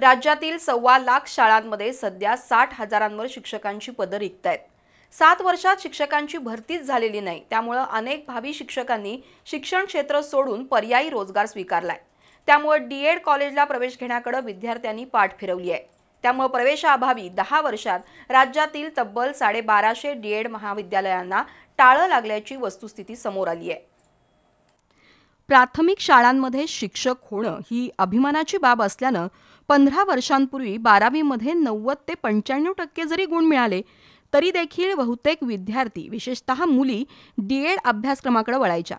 राज्यातील सव्वा लाख शाळांमध्ये सध्या साठ हजारांवर शिक्षकांची पदं रिक्त आहेत सात वर्षात शिक्षकांची भरतीच झालेली नाही त्यामुळं अनेक भावी शिक्षकांनी शिक्षण क्षेत्र सोडून पर्यायी रोजगार स्वीकारलाय त्यामुळे डी एड कॉलेजला प्रवेश घेण्याकडे विद्यार्थ्यांनी पाठ फिरवली आहे त्यामुळे प्रवेशाअभावी दहा वर्षात राज्यातील तब्बल साडेबाराशे डी एड महाविद्यालयांना टाळं लागल्याची वस्तुस्थिती समोर आली आहे प्राथमिक शाळांमध्ये शिक्षक होणं ही अभिमानाची बाब असल्यानं पंधरा वर्षांपूर्वी बारावीमध्ये नव्वद ते पंच्याण्णव टक्के जरी गुण मिळाले तरी देखील बहुतेक विद्यार्थी विशेषतः मुली डी एड अभ्यासक्रमाकडे वळायच्या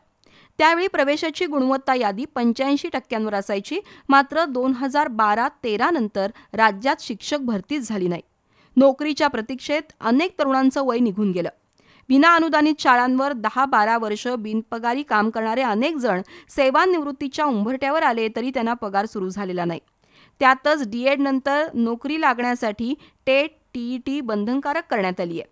त्यावेळी प्रवेशाची गुणवत्ता यादी पंच्याऐंशी टक्क्यांवर असायची मात्र दोन हजार बारा तेरा नंतर राज्यात शिक्षक भरतीच झाली नाही नोकरीच्या प्रतीक्षेत अनेक तरुणांचं वय निघून गेलं अनुदानित शाळांवर दहा बारा वर्ष बिनपगारी काम करणारे अनेक जण सेवानिवृत्तीच्या उंभरट्यावर आले तरी त्यांना पगार सुरू झालेला नाही त्यातच डी नंतर नोकरी लागण्यासाठी टेट टीईटी e बंधनकारक करण्यात आली आहे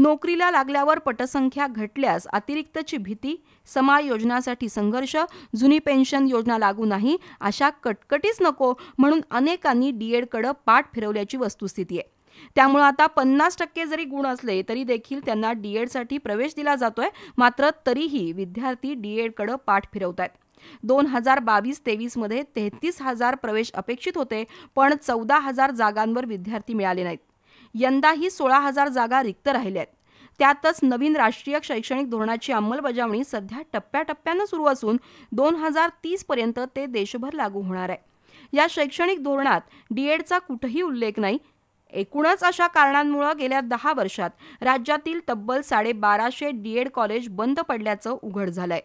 नोकरीला लागल्यावर पटसंख्या घटल्यास अतिरिक्तची भीती समायोजनासाठी संघर्ष जुनी पेन्शन योजना लागू नाही अशा कटकटीच नको म्हणून अनेकांनी डी एडकडं पाठ फिरवल्याची वस्तुस्थिती आहे त्यामुळे आता पन्नास टक्के जरी गुण असले तरी देखील त्यांना डीएड साठी प्रवेश दिला जातोय मात्र तरीही विद्यार्थी डी एडकडं पाठ फिरवत आहेत दोन हजार बावीस तेवीसमध्ये तेहतीस हजार प्रवेश अपेक्षित होते पण चौदा हजार जागांवर विद्यार्थी मिळाले नाहीत यंदाही सोळा हजार जागा रिक्त राहिल्या आहेत त्यातच नवीन राष्ट्रीय शैक्षणिक धोरणाची अंमलबजावणी सध्या टप्प्याटप्प्यानं सुरू असून दोन हजार ते देशभर लागू होणार आहे या शैक्षणिक धोरणात डीएडचा कुठेही उल्लेख नाही एकूणच अशा कारणांमुळे गेल्या दहा वर्षात राज्यातील तब्बल साडेबाराशे डीएड कॉलेज बंद पडल्याचं उघड झालंय